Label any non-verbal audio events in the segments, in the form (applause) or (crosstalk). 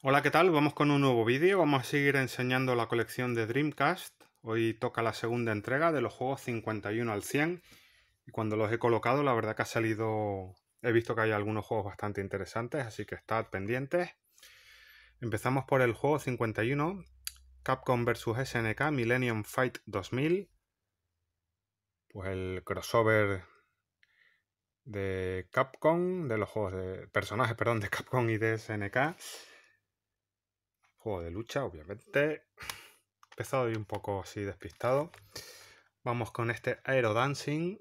Hola, ¿qué tal? Vamos con un nuevo vídeo. Vamos a seguir enseñando la colección de Dreamcast. Hoy toca la segunda entrega de los juegos 51 al 100. Y cuando los he colocado, la verdad que ha salido... He visto que hay algunos juegos bastante interesantes, así que estad pendientes. Empezamos por el juego 51, Capcom vs. SNK Millennium Fight 2000. Pues el crossover de Capcom, de los juegos de personajes, perdón, de Capcom y de SNK. Juego de lucha, obviamente. pesado empezado un poco así despistado. Vamos con este Aerodancing.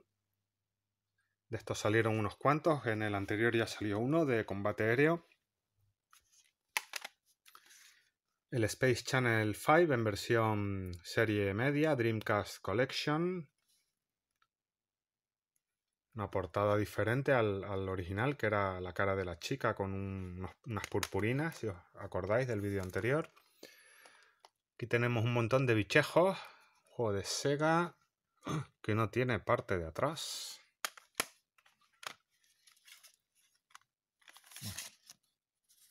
De estos salieron unos cuantos. En el anterior ya salió uno de combate aéreo. El Space Channel 5 en versión serie media, Dreamcast Collection, una portada diferente al, original, que era la cara de la chica con unas purpurinas, si os acordáis del vídeo anterior. Aquí tenemos un montón de bichejos, juego de Sega, (clears throat) que no tiene parte de atrás.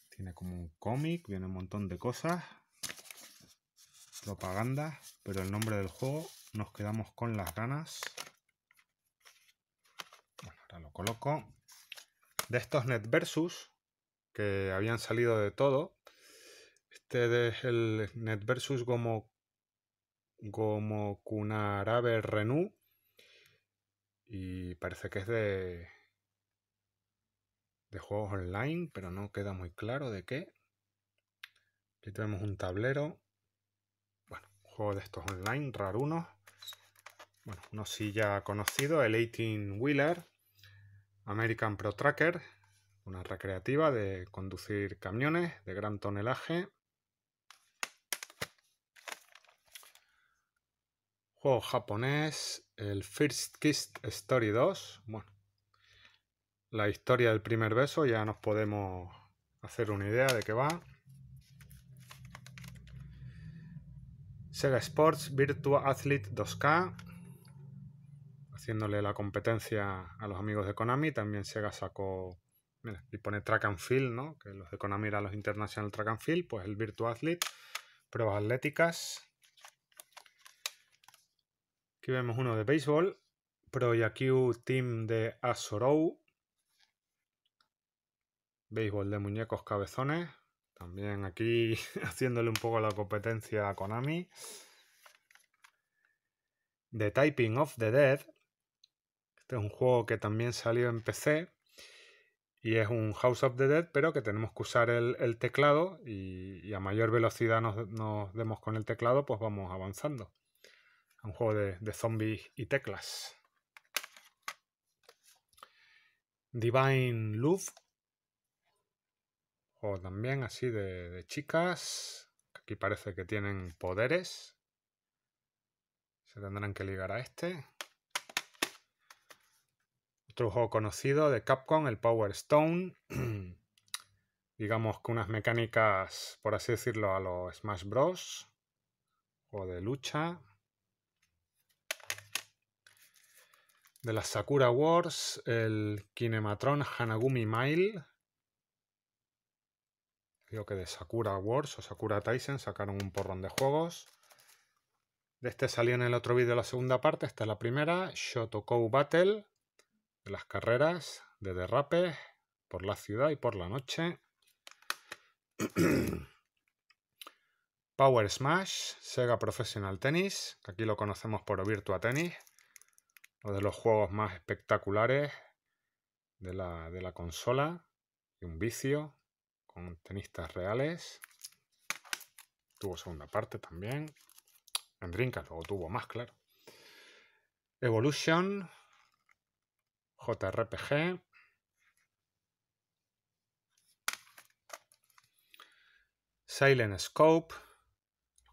tiene como un cómic, viene un montón de cosas, propaganda, pero el nombre del juego nos quedamos con las ganas. Ahora lo coloco. De estos NetVersus, que habían salido de todo. Este es el NetVersus como, como Kunarabe Renu. Y parece que es de, de juegos online, pero no queda muy claro de qué. Aquí tenemos un tablero. Bueno, un juego de estos online, rarunos. Bueno, uno sí ya conocido, el 18 Wheeler. American Pro Tracker, una recreativa de conducir camiones de gran tonelaje. Juego japonés, el First Kiss Story 2. Bueno, la historia del primer beso, ya nos podemos hacer una idea de qué va. Sega Sports Virtua Athlete 2K haciéndole la competencia a los amigos de Konami. También Sega sacó, mira, y pone Track and Field, ¿no? Que los de Konami eran los International Track and Field, pues el Virtua Athlete, pruebas atléticas. Aquí vemos uno de béisbol, Pro Yaku Team de Asorou, béisbol de muñecos cabezones, también aquí (laughs) haciéndole un poco la competencia a Konami. The Typing of the Dead, este es un juego que también salió en PC y es un House of the Dead, pero que tenemos que usar el, teclado y, a mayor velocidad nos, demos con el teclado, pues vamos avanzando. Es un juego de, zombies y teclas. Divine Love. O también así de, de chicas. Aquí parece que tienen poderes. Se tendrán que ligar a este otro juego conocido de Capcom, el Power Stone. (clears throat) Digamos que unas mecánicas, por así decirlo, a los Smash Bros. O de lucha. De las Sakura Wars, el Kinematron Hanagumi Mile. Creo que de Sakura Wars o Sakura Tyson sacaron un porrón de juegos. De este salió en el otro vídeo la segunda parte, esta es la primera, Shotokou Battle las carreras, de derrape por la ciudad y por la noche. (clears throat) Power Smash, Sega Professional Tennis, aquí lo conocemos por Virtua Tennis, uno de los juegos más espectaculares de la, consola, y un vicio con tenistas reales. Tuvo segunda parte también. En Drinkas luego tuvo más, claro. Evolution, JRPG. Silent Scope,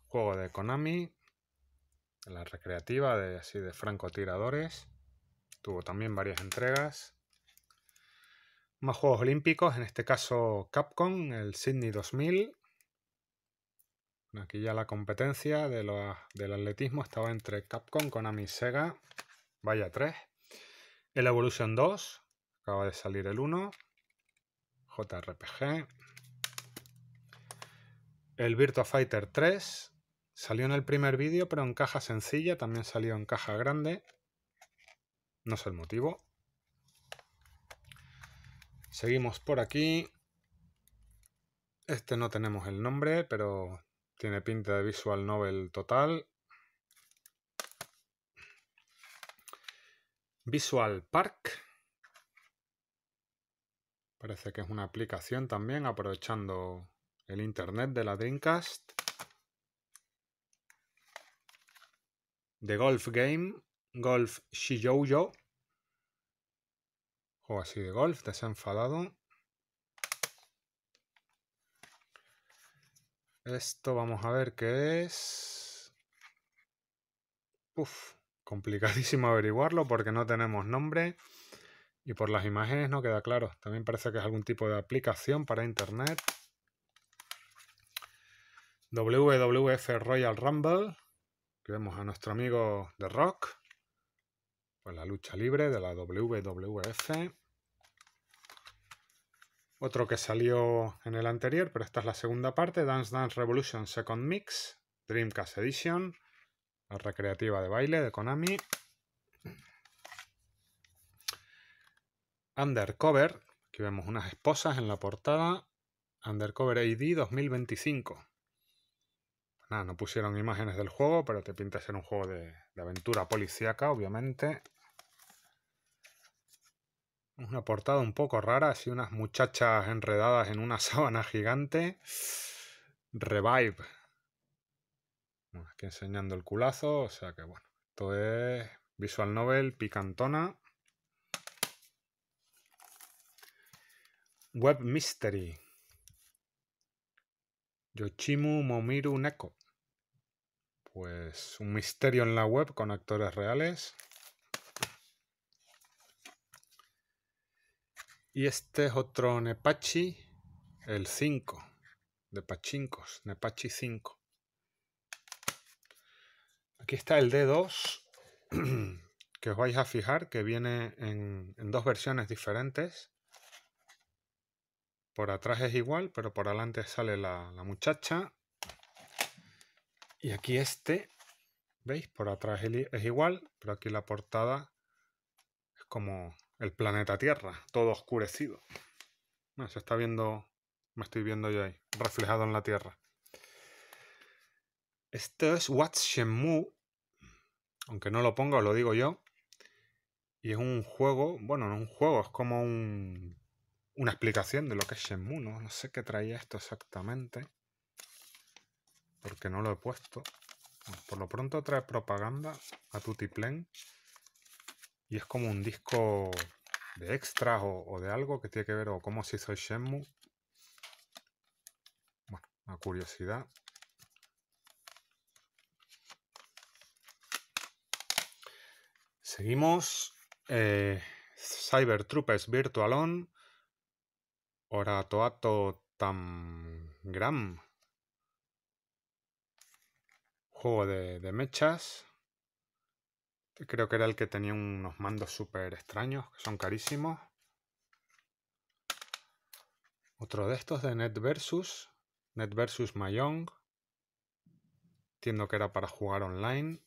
juego de Konami, la recreativa de así de francotiradores. Tuvo también varias entregas. Más Juegos Olímpicos, en este caso Capcom, el Sydney 2000. Aquí ya la competencia del atletismo estaba entre Capcom, Konami y Sega. Vaya tres. El Evolution 2, acaba de salir el 1. JRPG. El Virtua Fighter 3, salió en el primer vídeo, pero en caja sencilla, también salió en caja grande. No sé el motivo. Seguimos por aquí. Este no tenemos el nombre, pero tiene pinta de visual novel total. Visual Park. Parece que es una aplicación también, aprovechando el internet de la Dreamcast. The Golf Game, Golf Shijoujo, o así de golf, desenfadado. Esto vamos a ver qué es. Uf, complicadísimo averiguarlo porque no tenemos nombre y por las imágenes no queda claro. También parece que es algún tipo de aplicación para internet. WWF Royal Rumble, que vemos a nuestro amigo The Rock, pues la lucha libre de la WWF. Otro que salió en el anterior, pero esta es la segunda parte, Dance Dance Revolution Second Mix, Dreamcast Edition, recreativa de baile de Konami. Undercover, aquí vemos unas esposas en la portada. Undercover ID 2025. Nada, no pusieron imágenes del juego, pero te pinta ser un juego de, de aventura policíaca, obviamente. Una portada un poco rara, así unas muchachas enredadas en una (laughs) sábana gigante. Revive, aquí enseñando el culazo, o sea que bueno, esto es Visual Novel Picantona. Web Mystery. Yoshimu Momiru Neko. Pues un misterio en la web con actores reales. Y este es otro Nepachi, el 5, de Pachincos, Nepachi 5. Aquí está el D2, (clears throat) que os vais a fijar que viene en, dos versiones diferentes. Por atrás es igual, pero por adelante sale la, muchacha. Y aquí este, ¿veis? Por atrás es igual, pero aquí la portada es como el planeta Tierra, todo oscurecido. Ah, se está viendo, me estoy viendo yo ahí, reflejado en la Tierra. Esto es What's Shenmue, aunque no lo ponga, os lo digo yo. Y es un juego, bueno, no un juego, es como un, una explicación de lo que es Shenmue, ¿no? no sé qué traía esto exactamente, porque no lo he puesto. por lo pronto trae propaganda a Tutiplen, y es como un disco de extras o, de algo que tiene que ver o cómo se hizo el Shenmue. Bueno, una curiosidad. Seguimos. Eh, Cyber Troopers Virtual On. Oratoato Tamgram. Juego de, de, mechas. Creo que era el que tenía unos mandos súper extraños, que son carísimos. Otro de estos de Net Versus. Net Versus Mayong. Entiendo que era para jugar online.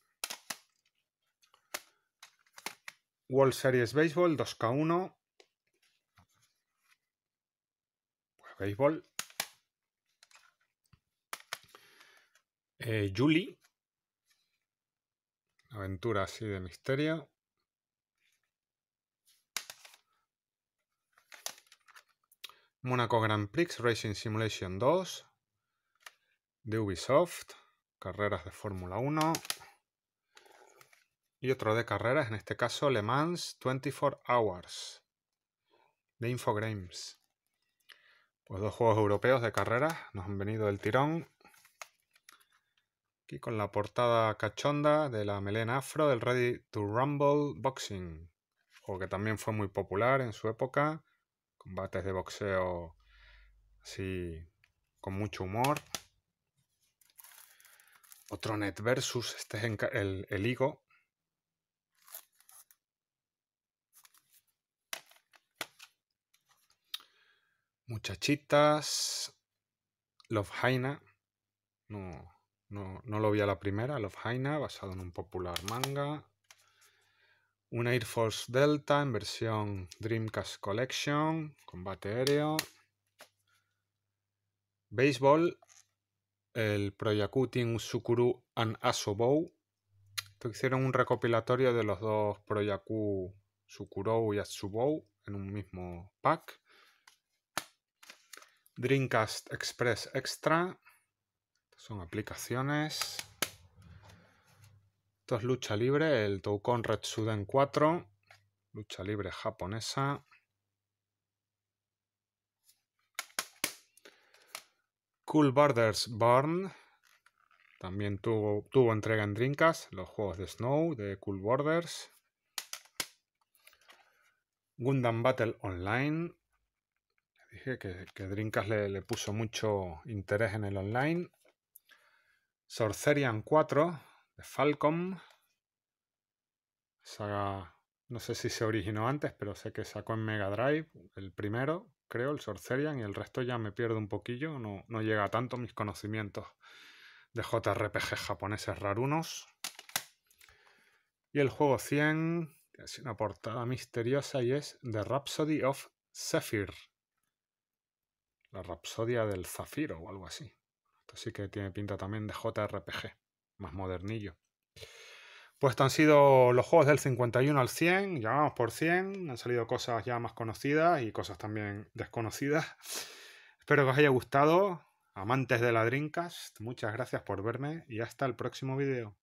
World Series Baseball 2K1. Baseball. Pues, béisbol. Eh, Julie. Aventura así de misterio. Mónaco Grand Prix Racing Simulation 2 de Ubisoft, carreras de Fórmula 1, y otro de carreras, en este caso Le Mans 24 Hours de Infogrames. Pues dos juegos europeos de carreras nos han venido del tirón. Aquí con la portada cachonda de la melena afro del Ready to Rumble Boxing. Juego que también fue muy popular en su época. Combates de boxeo así con mucho humor. Otro Net versus, este es el, el Higo, Muchachitas. Love Haina. No, no, lo vi a la primera. Love Haina, basado en un popular manga. Una Air Force Delta en versión Dreamcast Collection. Combate aéreo. Baseball. El Team Sukuru and Asobou. Hicieron un recopilatorio de los dos Proyaku Sukurou y Asobou, en un mismo pack. Dreamcast Express Extra. Son aplicaciones. Esto es lucha libre, el Red Suden 4. Lucha libre japonesa. Cool Borders Burn. También tuvo, tuvo entrega en Dreamcast, los juegos de Snow de Cool Borders. Gundam Battle Online, dije que, que Drinkas le, puso mucho interés en el online. Sorcerian 4 de Falcom. Saga, no sé si se originó antes, pero sé que sacó en Mega Drive el primero, creo, el Sorcerian, y el resto ya me pierdo un poquillo, no, no llega tanto mis conocimientos de JRPG japoneses rarunos. Y el juego 100, que es una portada misteriosa y es The Rhapsody of Zephyr la Rapsodia del Zafiro o algo así. Esto sí que tiene pinta también de JRPG, más modernillo. Pues han sido los juegos del 51 al 100, ya por 100, han salido cosas ya más conocidas y cosas también desconocidas. (laughs) Espero que os haya gustado, amantes de la Dreamcast, muchas gracias por verme y hasta el próximo video.